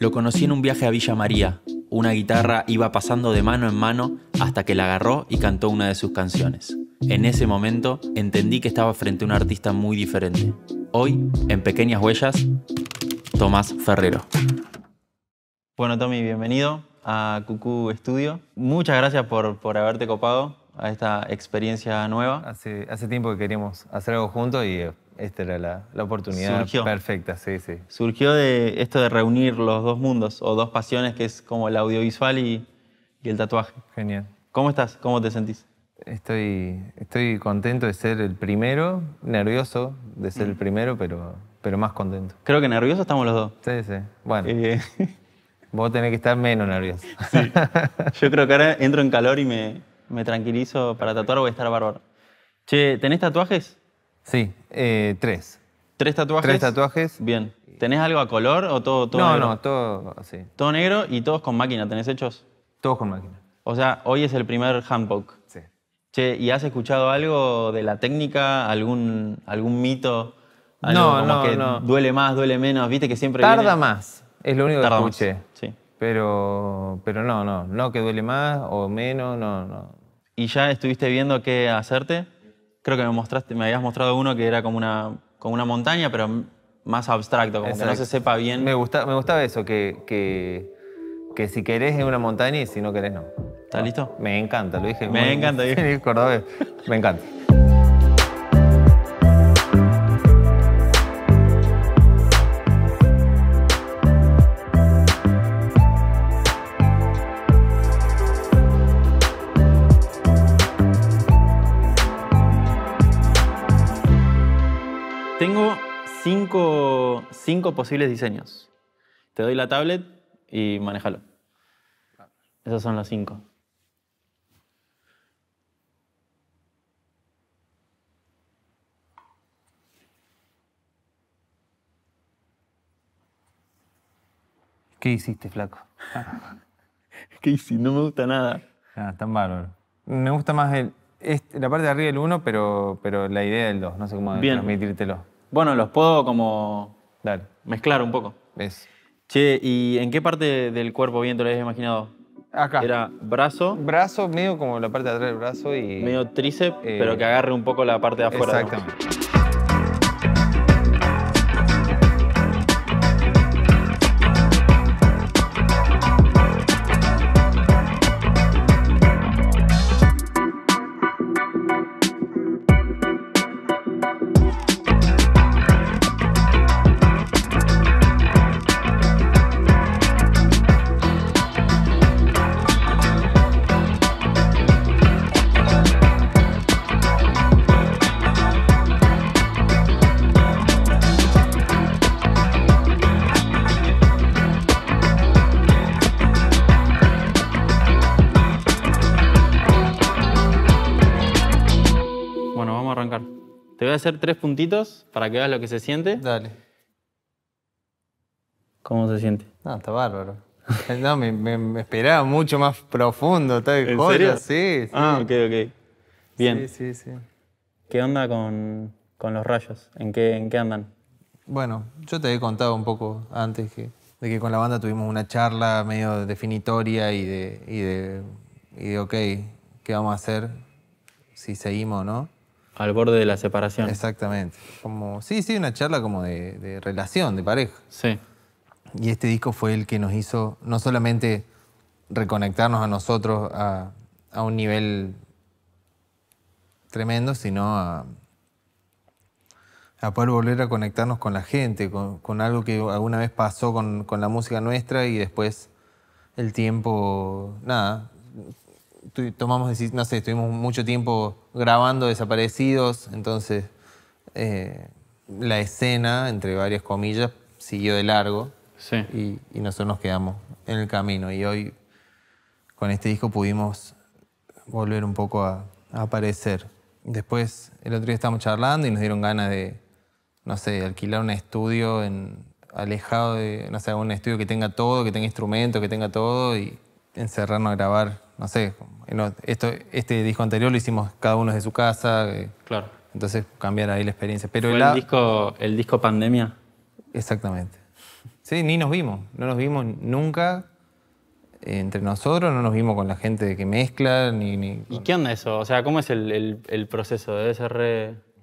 Lo conocí en un viaje a Villa María. Una guitarra iba pasando de mano en mano hasta que la agarró y cantó una de sus canciones. En ese momento entendí que estaba frente a un artista muy diferente. Hoy, en Pequeñas Huellas, Tomás Ferrero. Bueno, Tommy, bienvenido a Cucú Studio. Muchas gracias por, haberte copado a esta experiencia nueva. hace tiempo que queríamos hacer algo juntos y eh, esta era la, la oportunidad perfecta, sí, sí. Surgió de esto de reunir los dos mundos o dos pasiones, que es como el audiovisual y, el tatuaje. Genial. ¿Cómo estás? ¿Cómo te sentís? Estoy, estoy contento de ser el primero, nervioso de ser el mm. primero, pero, pero más contento. Creo que nerviosos estamos los dos. Sí, sí. Bueno. Eh. Vos tenés que estar menos nervioso. Sí. Yo creo que ahora entro en calor y me, me tranquilizo para tatuar, voy a estar bárbaro. Che, ¿tenés tatuajes? Sí, eh, tres. ¿Tres tatuajes? Tres tatuajes. Bien. ¿Tenés algo a color o todo, todo no, negro? No, no, todo así. ¿Todo negro y todos con máquina? ¿Tenés hechos? Todos con máquina. O sea, hoy es el primer handbook. Sí. Che, ¿y has escuchado algo de la técnica? ¿Algún, algún mito? no, no, que duele más, duele menos, viste que siempre Tarda más, es lo único que escuché. Sí. Pero, pero no, no, no que duele más o menos, no, no. ¿Y ya estuviste viendo qué hacerte? que me habías mostrado uno que era como una, como una montaña, pero más abstracto, como que no se sepa bien. Me, gusta, gustaba eso, que, que, si querés es una montaña y si no querés no. ¿Está listo? Me encanta, lo dije. Me encanta, dije. Me encanta. posibles diseños. Te doy la tablet y manejalo. Esos son los cinco. ¿Qué hiciste, flaco? ¿Qué hiciste? No me gusta nada. Ah, tan bárbaro. Me gusta más este, la parte de arriba del 1, pero, pero la idea del 2. No sé cómo transmitírtelo. Bueno, los puedo como Dale. Mezclar un poco. Che, ¿y en qué parte del cuerpo bien te lo habías imaginado? Acá. Era brazo. Brazo, medio como la parte de atrás del brazo y. Medio tríceps, eh, pero que agarre un poco la parte de afuera. Exactamente. hacer tres puntitos para que veas lo que se siente. Dale. ¿Cómo se siente? No, está bárbaro. No, me, esperaba mucho más profundo, ¿En Serio? Sí, sí. Ah, ok, ok. Bien. Sí, sí, sí. ¿Qué onda con, con los rayos? ¿En qué, ¿En qué andan? Bueno, yo te he contado un poco antes de que con la banda tuvimos una charla medio definitoria y de, y de, y de ok, ¿qué vamos a hacer? Si seguimos no al borde de la separación. Exactamente. Como, sí, sí, una charla como de, relación, de pareja. Sí. Y este disco fue el que nos hizo no solamente reconectarnos a nosotros a, un nivel tremendo, sino a, poder volver a conectarnos con la gente, con, algo que alguna vez pasó con, con, la música nuestra y después el tiempo, nada, tomamos, no sé, estuvimos mucho tiempo grabando desaparecidos, entonces eh, la escena, entre varias comillas, siguió de largo y, nosotros nos quedamos en el camino. Y hoy con este disco pudimos volver un poco a, aparecer. Después, el otro día estábamos charlando y nos dieron ganas de, no sé, alquilar un estudio en, alejado de, no sé, un estudio que tenga todo, que tenga instrumentos, que tenga todo y encerrarnos a grabar, no sé, esto, este disco anterior lo hicimos cada uno desde su casa. Eh, claro. Entonces cambiar ahí la experiencia. Pero el, disco, el disco pandemia? Exactamente. Sí, ni nos vimos, no nos vimos nunca eh, entre nosotros, no nos vimos con la gente que mezcla. Ni, ¿Y qué onda eso? O sea, ¿cómo es el, proceso? de ser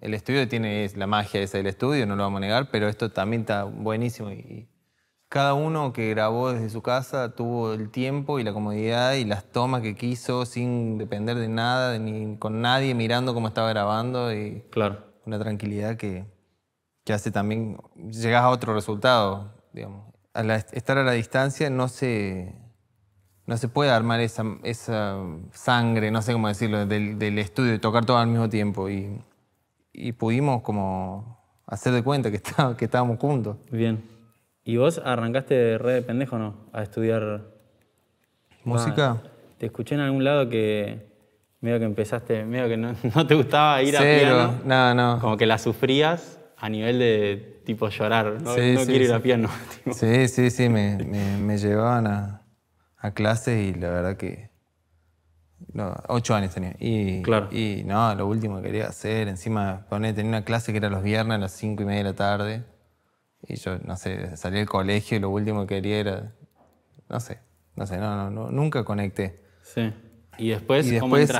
El estudio tiene la magia esa del estudio, no lo vamos a negar, pero esto también está buenísimo y cada uno que grabó desde su casa tuvo el tiempo y la comodidad y las tomas que quiso sin depender de nada, ni con nadie mirando cómo estaba grabando y claro. una tranquilidad que, que hace también, llegas a otro resultado, digamos. estar a la distancia no se, no se puede armar esa, sangre, no sé cómo decirlo, del, estudio de tocar todo al mismo tiempo y, pudimos como hacer de cuenta que, que estábamos juntos. Bien. ¿Y vos arrancaste de re de pendejo no? A estudiar. ¿Música? Ah, te escuché en algún lado que. Medio que empezaste. Medio que no, te gustaba ir a piano. No, no. Como que la sufrías a nivel de tipo llorar. No, quiero ir a piano. Sí, sí, sí. Me, llevaban a, a, clases y la verdad que. No, ocho años tenía. Y, claro. y no, lo último que quería hacer, encima poné, tenía una clase que era los viernes a las cinco y media de la tarde y yo, no sé, salí del colegio y lo último que quería era. No sé, no sé, no, no, nunca conecté. Sí. ¿Y después, y después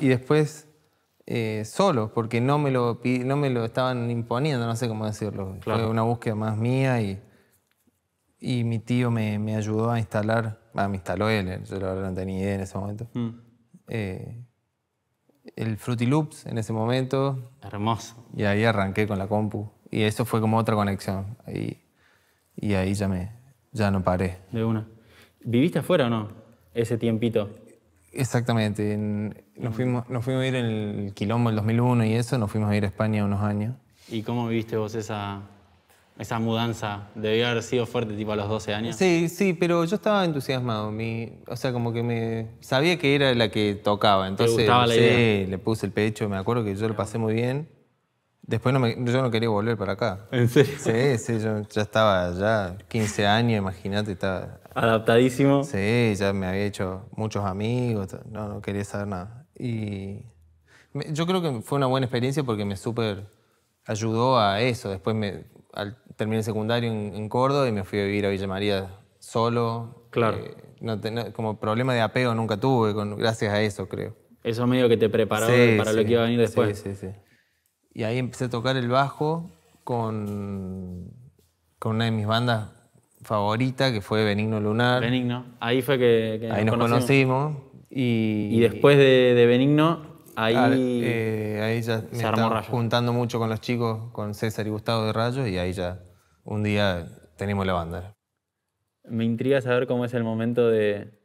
Y después, eh, solo, porque no me, lo, no me lo estaban imponiendo, no sé cómo decirlo. Fue una búsqueda más mía y, y mi tío me, ayudó a instalar. Ah, me instaló él, eh, yo la verdad no tenía idea en ese momento. Mm. Eh, el Fruity Loops en ese momento. Hermoso. Y ahí arranqué con la compu. Y eso fue como otra conexión. Y, y ahí ya, me, ya no paré. De una. ¿Viviste afuera o no? Ese tiempito. Exactamente. nos, fuimos, nos fuimos a ir en el Quilombo el 2001 y eso, nos fuimos a ir a España unos años. ¿Y cómo viviste vos esa, esa mudanza? de haber sido fuerte, tipo a los 12 años. Sí, sí, pero yo estaba entusiasmado. Mi, o sea, como que me. Sabía que era la que tocaba. Entonces, sí, le puse el pecho. Me acuerdo que yo lo pasé muy bien. Después yo no quería volver para acá. ¿En serio? Sí, sí, yo ya estaba ya 15 años, imagínate, estaba... Adaptadísimo. Sí, ya me había hecho muchos amigos, no, no quería saber nada. Y yo creo que fue una buena experiencia porque me súper ayudó a eso. Después me, terminé el secundario en, Córdoba y me fui a vivir a Villa María solo. Claro. Eh, como problema de apego nunca tuve, gracias a eso creo. Eso medio que te preparó para lo que iba a venir después. Sí, sí, sí. Y ahí empecé a tocar el bajo con, con una de mis bandas favoritas, que fue Benigno Lunar. Benigno. Ahí fue que, nos conocimos. y, después de, Benigno, ahí, ah, eh, ahí ya me juntando mucho con los chicos, con César y Gustavo de Rayo y ahí ya un día tenemos la banda. Me intriga saber cómo es el momento de,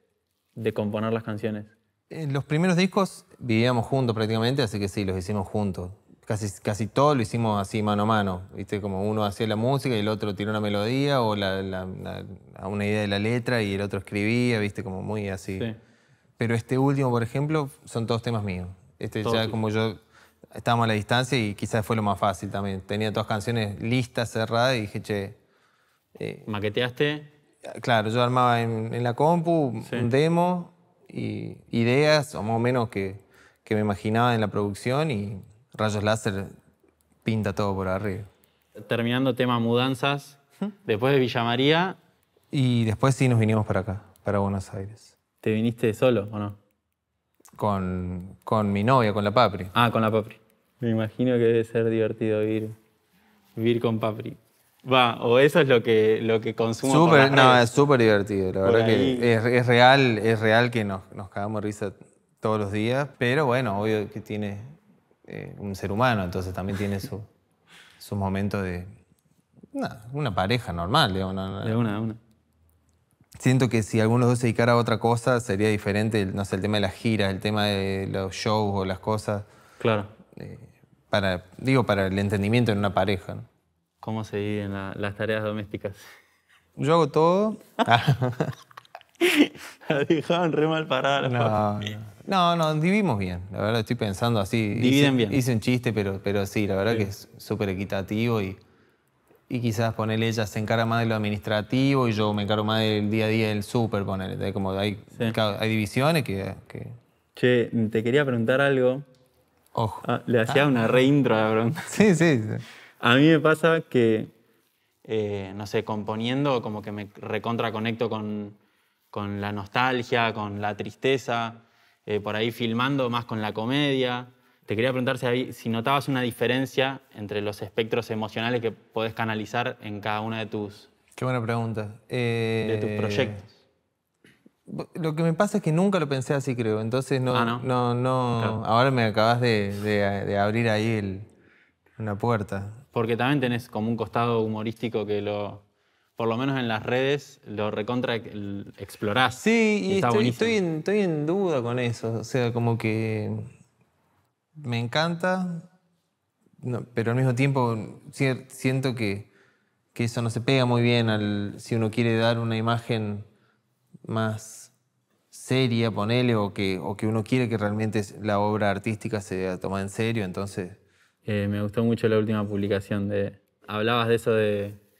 de componer las canciones. En los primeros discos vivíamos juntos prácticamente, así que sí, los hicimos juntos casi, casi todo lo hicimos así mano a mano, ¿viste? Como uno hacía la música y el otro tiró una melodía o una idea de la letra y el otro escribía, ¿viste? Como muy así. Pero este último, por ejemplo, son todos temas míos. Este ya como yo estábamos a la distancia y quizás fue lo más fácil también. Tenía todas canciones listas, cerradas y dije, che... Eh, ¿Maqueteaste? Eh, claro, yo armaba en, la compu un demo y ideas o más o menos que, que me imaginaba en la producción y rayos láser pinta todo por arriba. Terminando tema mudanzas, después de Villa María. Y después sí nos vinimos para acá, para Buenos Aires. ¿Te viniste solo o no? Con, con mi novia, con la Papri. Ah, con la Papri. Me imagino que debe ser divertido vivir, vivir con Papri. Va, o eso es lo que, lo que consumo. Super, no, es súper divertido. La verdad que es, real, es real que nos, nos cagamos risa todos los días, pero bueno, obvio que tiene eh, un ser humano, entonces también tiene su, sus momentos de. Una, pareja normal, digamos. de una, de una. Siento que si alguno dos se dedicara a otra cosa sería diferente, no sé, el tema de las giras, el tema de los shows o las cosas. Claro. Eh, para, digo, para el entendimiento en una pareja. ¿Cómo se dividen las tareas domésticas? Yo hago todo. dejaban re mal parada. No, no, no, vivimos bien. La verdad, estoy pensando así. Dividen bien. Hice un chiste, pero, pero sí, la verdad que es súper equitativo y, y quizás ponerle ella se encarga más de lo administrativo y yo me encargo más del día a día del súper, poner Como hay, divisiones que, Che, te quería preguntar algo. Ojo. Ah, le ah. hacía una reintro a la pregunta. Sí, sí, A mí me pasa que, eh, no sé, componiendo, como que me recontraconecto con con la nostalgia, con la tristeza, eh, por ahí filmando más con la comedia. Te quería preguntar si, notabas una diferencia entre los espectros emocionales que podés canalizar en cada una de tus... Qué buena pregunta. Eh, de tus proyectos. Lo que me pasa es que nunca lo pensé así, creo. Entonces no... Ah, no, no, no Ahora me acabas de, abrir ahí una puerta. Porque también tenés como un costado humorístico que lo, por lo menos en las redes, lo recontra explorás. Sí, y, estoy, en, duda con eso. O sea, como que me encanta, pero al mismo tiempo siento que, eso no se pega muy bien al, si uno quiere dar una imagen más seria, ponele, o que, uno quiere que realmente la obra artística sea tomada en serio, entonces... Eh, me gustó mucho la última publicación de... Hablabas de eso de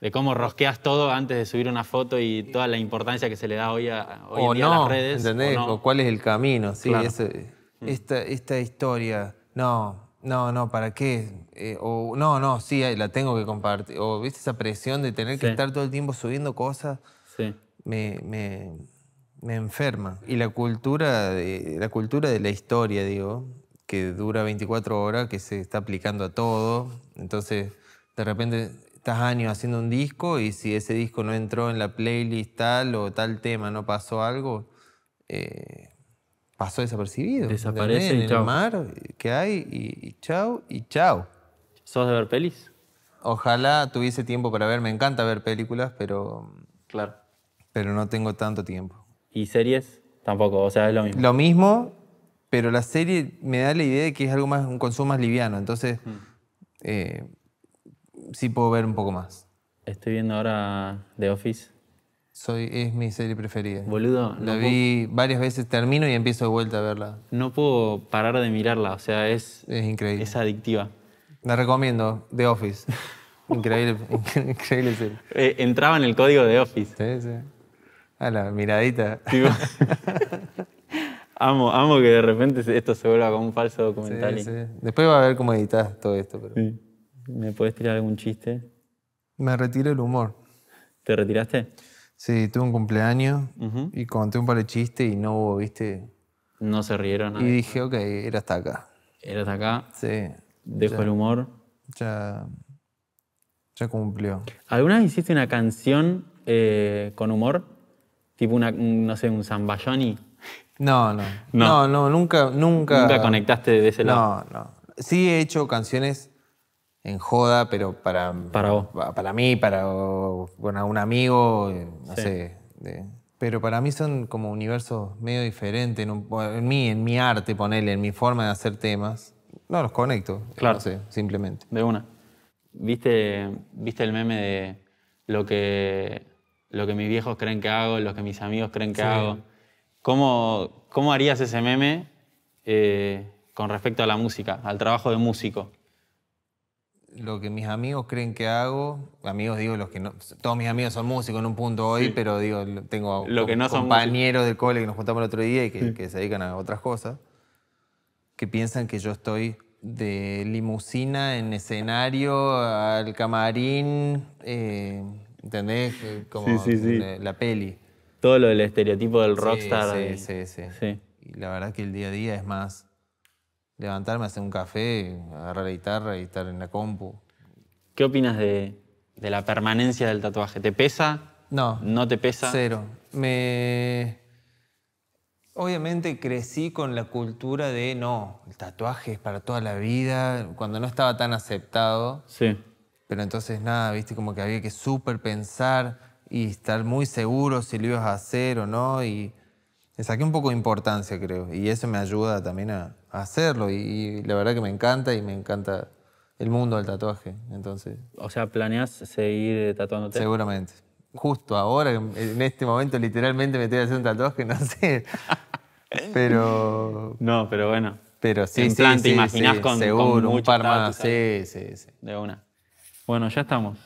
de cómo rosqueas todo antes de subir una foto y toda la importancia que se le da hoy, a, las redes. ¿entendés? O, cuál es el camino, sí. Mm. esta, historia, no, no, no, ¿para qué? Eh, no, no, sí, la tengo que compartir. O viste esa presión de tener que estar todo el tiempo subiendo cosas. Sí. Me, enferma. Y la cultura, de, la cultura de la historia, digo, que dura 24 horas, que se está aplicando a todo. Entonces, de repente estás años haciendo un disco y si ese disco no entró en la playlist tal o tal tema, no pasó algo, eh, pasó desapercibido. Desaparece en el mar que hay y, chao y chao. ¿Sos de ver pelis? Ojalá tuviese tiempo para ver, me encanta ver películas, pero... Claro. Pero no tengo tanto tiempo. ¿Y series? Tampoco, o sea, es lo mismo. Lo mismo, pero la serie me da la idea de que es algo más, un consumo más liviano, entonces... Mm. Eh, sí puedo ver un poco más. Estoy viendo ahora The Office. Soy, es mi serie preferida. Boludo. La vi varias veces, termino y empiezo de vuelta a verla. No puedo parar de mirarla, o sea, es. Es increíble. Es adictiva. La recomiendo, The Office. Increíble, increíble eh, entraba en el código The Office. Sí, sí. A la miradita. amo, amo que de repente esto se vuelva como un falso documental. Sí, sí. Después va a ver cómo editas todo esto. Pero... ¿Me puedes tirar algún chiste? Me retiré el humor. ¿Te retiraste? Sí, tuve un cumpleaños y conté un par de chistes y no hubo, viste. No se rieron. Y dije, ok, era hasta acá. Era hasta acá. Sí. Dejo el humor. Ya. Ya cumplió. ¿Alguna vez hiciste una canción eh, con humor? Tipo una, no sé, un Zamballoni. no, no. No, no, nunca, nunca. Nunca conectaste de ese lado. No, no. Sí he hecho canciones en joda, pero para, para, mí, para bueno, un amigo, no sé. pero para mí son como universos medio diferente En, mi arte, ponerle en mi forma de hacer temas. No, los conecto. Claro. No sé, simplemente. De una. ¿Viste, ¿Viste el meme de lo que, lo que mis viejos creen que hago, lo que mis amigos creen que hago? ¿Cómo, ¿Cómo harías ese meme eh, con respecto a la música, al trabajo de músico? lo que mis amigos creen que hago, amigos digo los que no, todos mis amigos son músicos en un punto hoy, pero digo, tengo lo compañeros del cole que nos juntamos el otro día y que, se dedican a otras cosas, que piensan que yo estoy de limusina en escenario al camarín, eh, ¿entendés? Como la, peli. Todo lo del estereotipo del rockstar. Sí, sí, sí, sí. Y la verdad que el día a día es más levantarme, hacer un café, agarrar la guitarra y estar en la compu. ¿Qué opinas de, la permanencia del tatuaje? ¿Te pesa? No. ¿No te pesa? Cero. Me... Obviamente crecí con la cultura de no, el tatuaje es para toda la vida, cuando no estaba tan aceptado. Sí. Pero entonces nada, viste, como que había que súper pensar y estar muy seguro si lo ibas a hacer o no. Y le saqué un poco de importancia, creo. Y eso me ayuda también a, hacerlo y, la verdad que me encanta y me encanta el mundo del tatuaje. Entonces, o sea, ¿planeas seguir eh, tatuándote? Seguramente. Justo ahora, en este momento, literalmente me estoy haciendo un tatuaje, no sé. Pero. No, pero bueno. Pero sí, te imaginas con, seguro, un par más. Sí, sí, sí. De una. Bueno, ya estamos.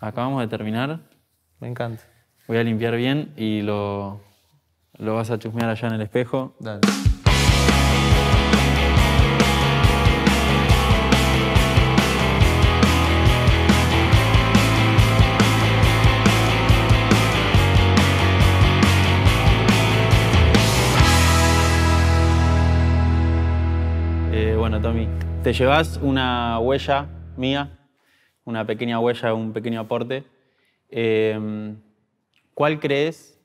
Acabamos de terminar. Me encanta. Voy a limpiar bien y lo, lo vas a chusmear allá en el espejo. Dale. Te llevas una huella mía, una pequeña huella, un pequeño aporte. Em, ¿Cuál crees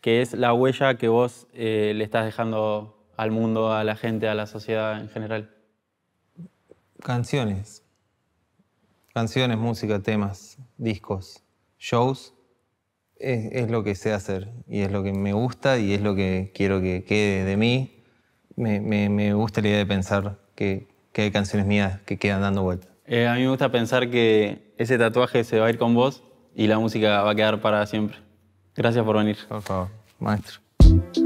que es la huella que vos eh, le estás dejando al mundo, a la gente, a la sociedad en general? Canciones. Canciones, música, temas, discos, shows. es, lo que sé hacer y es lo que me gusta y es lo que quiero que quede de mí me, gusta la idea de pensar que, hay canciones mías que quedan dando vueltas. Eh, a mí me gusta pensar que ese tatuaje se va a ir con vos y la música va a quedar para siempre. Gracias por venir. Por favor, maestro.